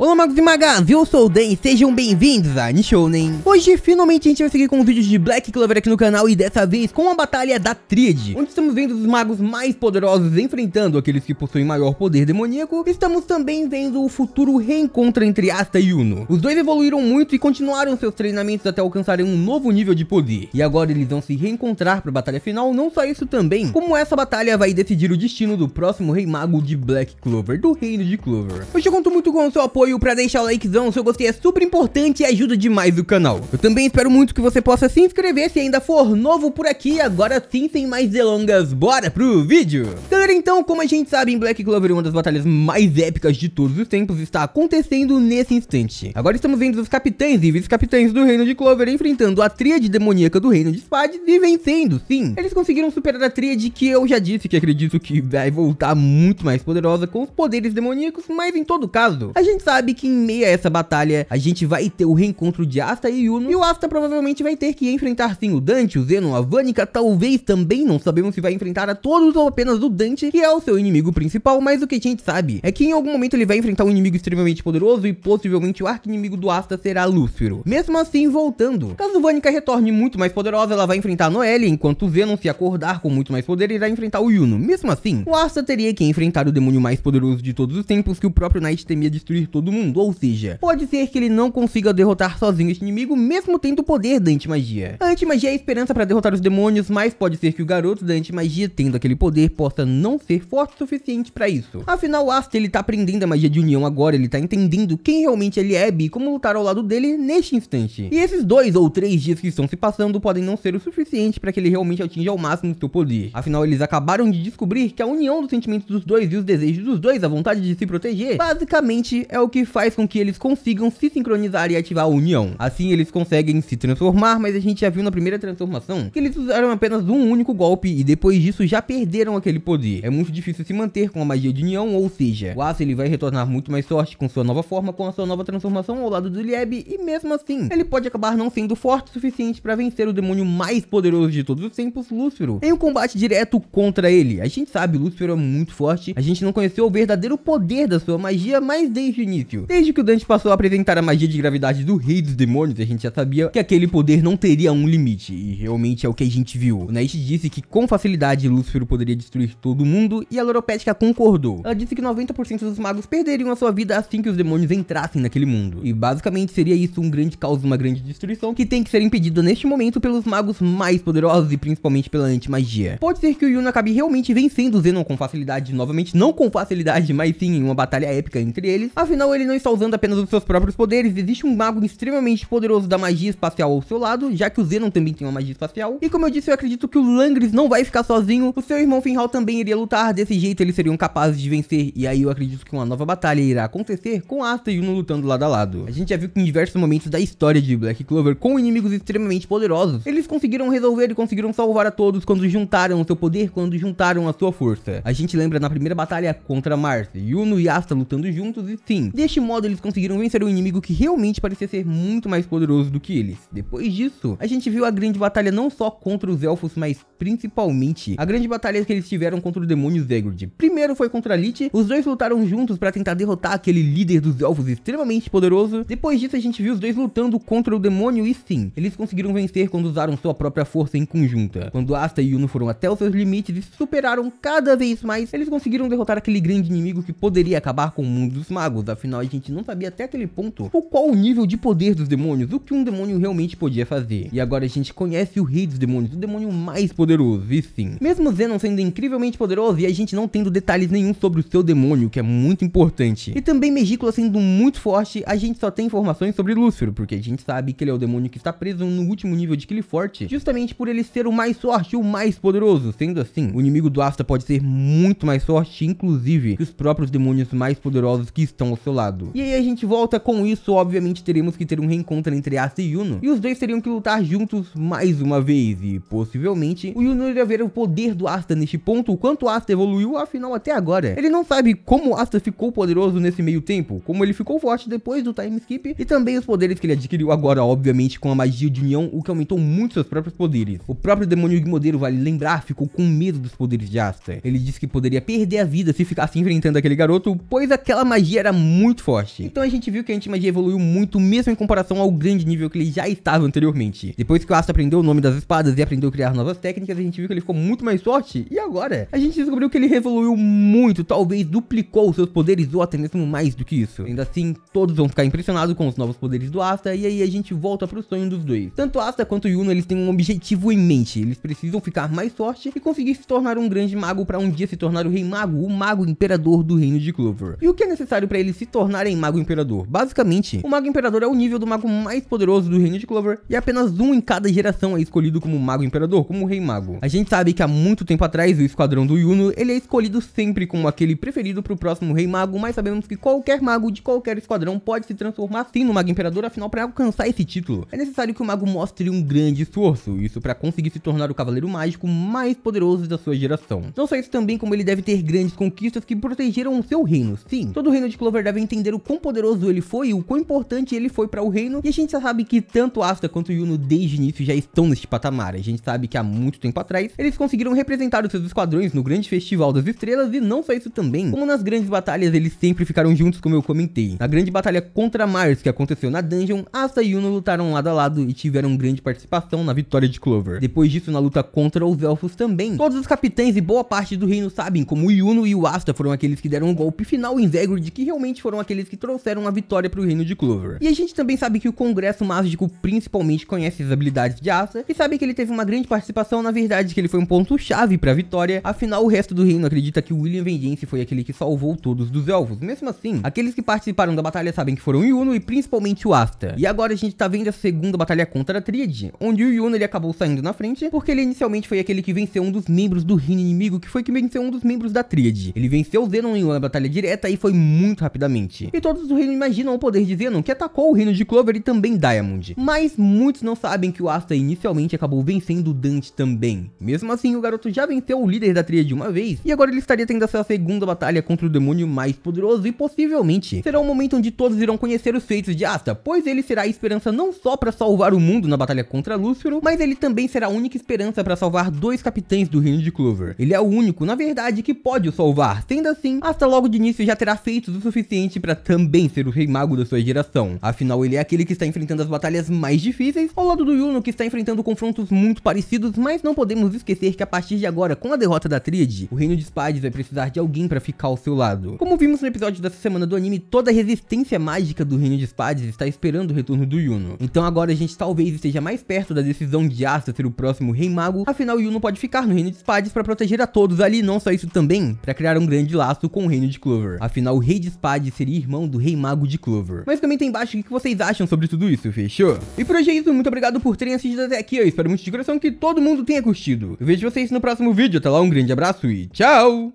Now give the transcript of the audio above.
Olá magos e magas, eu sou o Dan e sejam bem-vindos a Nishounen. Hoje finalmente a gente vai seguir com os vídeos de Black Clover aqui no canal e dessa vez com a batalha da Tríade, onde estamos vendo os magos mais poderosos enfrentando aqueles que possuem maior poder demoníaco e estamos também vendo o futuro reencontro entre Asta e Uno. Os dois evoluíram muito e continuaram seus treinamentos até alcançarem um novo nível de poder, e agora eles vão se reencontrar para a batalha final, não só isso também, como essa batalha vai decidir o destino do próximo rei mago de Black Clover, do reino de Clover. Eu conto muito com o seu apoio apoio, pra deixar o likezão, seu gostei é super importante e ajuda demais o canal. Eu também espero muito que você possa se inscrever se ainda for novo por aqui, agora sim, sem mais delongas, bora pro vídeo! Galera, então, como a gente sabe, em Black Clover, uma das batalhas mais épicas de todos os tempos está acontecendo nesse instante. Agora estamos vendo os capitães e vice-capitães do Reino de Clover enfrentando a tríade demoníaca do Reino de Spades e vencendo, sim. Eles conseguiram superar a tríade que eu já disse que acredito que vai voltar muito mais poderosa com os poderes demoníacos, mas em todo caso, a gente sabe sabe que em meio a essa batalha, a gente vai ter o reencontro de Asta e Yuno, e o Asta provavelmente vai ter que enfrentar sim o Dante, o Zeno, a Vânica talvez também, não sabemos se vai enfrentar a todos ou apenas o Dante, que é o seu inimigo principal, mas o que a gente sabe é que em algum momento ele vai enfrentar um inimigo extremamente poderoso e possivelmente o arco inimigo do Asta será Lúcifero. Mesmo assim, voltando, caso Vânica retorne muito mais poderosa, ela vai enfrentar a Noelle, enquanto o Zeno se acordar com muito mais poder, irá enfrentar o Yuno. Mesmo assim, o Asta teria que enfrentar o demônio mais poderoso de todos os tempos, que o próprio Knight temia destruir todo todo mundo, ou seja, pode ser que ele não consiga derrotar sozinho este inimigo, mesmo tendo o poder da antimagia. A antimagia é a esperança para derrotar os demônios, mas pode ser que o garoto da antimagia, tendo aquele poder, possa não ser forte o suficiente para isso. Afinal, o Asta, ele tá aprendendo a magia de união agora, ele tá entendendo quem realmente ele é e como lutar ao lado dele neste instante. E esses dois ou três dias que estão se passando podem não ser o suficiente para que ele realmente atinja ao máximo seu poder. Afinal, eles acabaram de descobrir que a união dos sentimentos dos dois e os desejos dos dois, a vontade de se proteger, basicamente é o que que faz com que eles consigam se sincronizar e ativar a união. Assim eles conseguem se transformar, mas a gente já viu na primeira transformação que eles usaram apenas um único golpe e depois disso já perderam aquele poder. É muito difícil se manter com a magia de união, ou seja, o Asa ele vai retornar muito mais forte com sua nova forma, com a sua nova transformação ao lado do Lieb e mesmo assim, ele pode acabar não sendo forte o suficiente para vencer o demônio mais poderoso de todos os tempos, Lúcifero, em um combate direto contra ele. A gente sabe, Lúcifero é muito forte, a gente não conheceu o verdadeiro poder da sua magia, mas desde o início início. Desde que o Dante passou a apresentar a magia de gravidade do Rei dos Demônios, a gente já sabia que aquele poder não teria um limite, e realmente é o que a gente viu. O Naish disse que com facilidade Lúcifer poderia destruir todo mundo, e a Loropética concordou. Ela disse que 90% dos magos perderiam a sua vida assim que os demônios entrassem naquele mundo. E basicamente seria isso um grande caos, uma grande destruição, que tem que ser impedida neste momento pelos magos mais poderosos e principalmente pela antimagia. Pode ser que o Yuna acabe realmente vencendo o Zenon com facilidade, novamente não com facilidade, mas sim em uma batalha épica entre eles, afinal então ele não está usando apenas os seus próprios poderes, existe um mago extremamente poderoso da magia espacial ao seu lado, já que o Zenon também tem uma magia espacial. E como eu disse, eu acredito que o Langris não vai ficar sozinho, o seu irmão Finral também iria lutar, desse jeito eles seriam capazes de vencer. E aí eu acredito que uma nova batalha irá acontecer com Asta e Uno lutando lado a lado. A gente já viu que em diversos momentos da história de Black Clover, com inimigos extremamente poderosos, eles conseguiram resolver e conseguiram salvar a todos quando juntaram o seu poder, quando juntaram a sua força. A gente lembra na primeira batalha contra Mars, Yuno e Asta lutando juntos e sim, Deste modo, eles conseguiram vencer um inimigo que realmente parecia ser muito mais poderoso do que eles. Depois disso, a gente viu a grande batalha não só contra os elfos, mas principalmente a grande batalha que eles tiveram contra o demônio Zegrid. Primeiro foi contra a Lich, os dois lutaram juntos para tentar derrotar aquele líder dos elfos extremamente poderoso. Depois disso, a gente viu os dois lutando contra o demônio e sim, eles conseguiram vencer quando usaram sua própria força em conjunta. Quando Asta e Yuno foram até os seus limites e superaram cada vez mais, eles conseguiram derrotar aquele grande inimigo que poderia acabar com o mundo dos magos, afinal Afinal, a gente não sabia até aquele ponto o qual o nível de poder dos demônios, o que um demônio realmente podia fazer. E agora a gente conhece o rei dos demônios, o demônio mais poderoso, e sim. Mesmo Zenon sendo incrivelmente poderoso e a gente não tendo detalhes nenhum sobre o seu demônio, que é muito importante. E também Megícola sendo muito forte, a gente só tem informações sobre Lúcifer, porque a gente sabe que ele é o demônio que está preso no último nível de Forte, justamente por ele ser o mais forte, o mais poderoso. Sendo assim, o inimigo do Asta pode ser muito mais forte, inclusive, que os próprios demônios mais poderosos que estão ao seu lado lado. E aí a gente volta com isso, obviamente teremos que ter um reencontro entre Asa e Yuno, e os dois teriam que lutar juntos mais uma vez, e possivelmente o Yuno iria ver o poder do Asta neste ponto, o quanto Asta evoluiu, afinal até agora. Ele não sabe como Asta ficou poderoso nesse meio tempo, como ele ficou forte depois do time skip, e também os poderes que ele adquiriu agora, obviamente com a magia de união, o que aumentou muito seus próprios poderes. O próprio demônio Gmodeiro, vale lembrar, ficou com medo dos poderes de Asta. Ele disse que poderia perder a vida se ficasse enfrentando aquele garoto, pois aquela magia era muito muito forte. Então a gente viu que a Antimagia evoluiu muito mesmo em comparação ao grande nível que ele já estava anteriormente. Depois que o Asta aprendeu o nome das espadas e aprendeu a criar novas técnicas, a gente viu que ele ficou muito mais forte. E agora? A gente descobriu que ele evoluiu muito, talvez duplicou seus poderes ou até mesmo mais do que isso. Ainda assim, todos vão ficar impressionados com os novos poderes do Asta e aí a gente volta pro sonho dos dois. Tanto Asta quanto Yuno, eles têm um objetivo em mente. Eles precisam ficar mais forte e conseguir se tornar um grande mago para um dia se tornar o rei mago, o mago imperador do reino de Clover. E o que é necessário para ele se tornar tornarem Mago Imperador. Basicamente, o Mago Imperador é o nível do mago mais poderoso do reino de Clover, e apenas um em cada geração é escolhido como Mago Imperador, como Rei Mago. A gente sabe que há muito tempo atrás, o esquadrão do Yuno, ele é escolhido sempre como aquele preferido pro próximo Rei Mago, mas sabemos que qualquer mago de qualquer esquadrão pode se transformar sim no Mago Imperador, afinal, para alcançar esse título, é necessário que o mago mostre um grande esforço, isso para conseguir se tornar o Cavaleiro Mágico mais poderoso da sua geração. Não só isso também, como ele deve ter grandes conquistas que protegeram o seu reino. Sim, todo o reino de Clover deve entender o quão poderoso ele foi e o quão importante ele foi para o reino. E a gente já sabe que tanto Asta quanto Yuno desde o início já estão neste patamar. A gente sabe que há muito tempo atrás eles conseguiram representar os seus esquadrões no grande festival das estrelas e não só isso também. Como nas grandes batalhas eles sempre ficaram juntos como eu comentei. Na grande batalha contra Mars que aconteceu na dungeon, Asta e Yuno lutaram lado a lado e tiveram grande participação na vitória de Clover. Depois disso na luta contra os elfos também. Todos os capitães e boa parte do reino sabem como Yuno e o Asta foram aqueles que deram um golpe final em Zegrid que realmente foram foram aqueles que trouxeram a vitória para o reino de Clover. E a gente também sabe que o Congresso Mágico principalmente conhece as habilidades de Asa e sabe que ele teve uma grande participação, na verdade que ele foi um ponto-chave para a vitória, afinal o resto do reino acredita que William Vengeance foi aquele que salvou todos dos elfos. Mesmo assim, aqueles que participaram da batalha sabem que foram Yuno e principalmente o Asta. E agora a gente tá vendo a segunda batalha contra a Tríade, onde o Yuno ele acabou saindo na frente, porque ele inicialmente foi aquele que venceu um dos membros do reino inimigo, que foi que venceu um dos membros da Tríade. Ele venceu Zenon em uma batalha direta e foi muito rapidamente e todos do reino imaginam o poder de Zenon, que atacou o reino de Clover e também Diamond. Mas muitos não sabem que o Asta inicialmente acabou vencendo Dante também. Mesmo assim, o garoto já venceu o líder da trilha de uma vez, e agora ele estaria tendo a sua segunda batalha contra o demônio mais poderoso e possivelmente será o um momento onde todos irão conhecer os feitos de Asta, pois ele será a esperança não só para salvar o mundo na batalha contra Lúcifero, mas ele também será a única esperança para salvar dois capitães do reino de Clover. Ele é o único, na verdade, que pode o salvar, sendo assim, Asta logo de início já terá feitos o suficiente para também ser o rei mago da sua geração. Afinal, ele é aquele que está enfrentando as batalhas mais difíceis, ao lado do Yuno que está enfrentando confrontos muito parecidos, mas não podemos esquecer que a partir de agora, com a derrota da Tríade, o Reino de Spades vai precisar de alguém para ficar ao seu lado. Como vimos no episódio dessa semana do anime, toda a resistência mágica do Reino de Spades está esperando o retorno do Yuno. Então agora a gente talvez esteja mais perto da decisão de Asta ser o próximo rei mago, afinal Yuno pode ficar no Reino de Spades para proteger a todos ali, não só isso também, para criar um grande laço com o Reino de Clover. Afinal, o Rei de Spades seria irmão do Rei Mago de Clover. Mas comenta aí embaixo o que vocês acham sobre tudo isso, fechou? E por hoje é isso, muito obrigado por terem assistido até aqui, eu espero muito de coração que todo mundo tenha curtido. Eu vejo vocês no próximo vídeo, até lá, um grande abraço e tchau!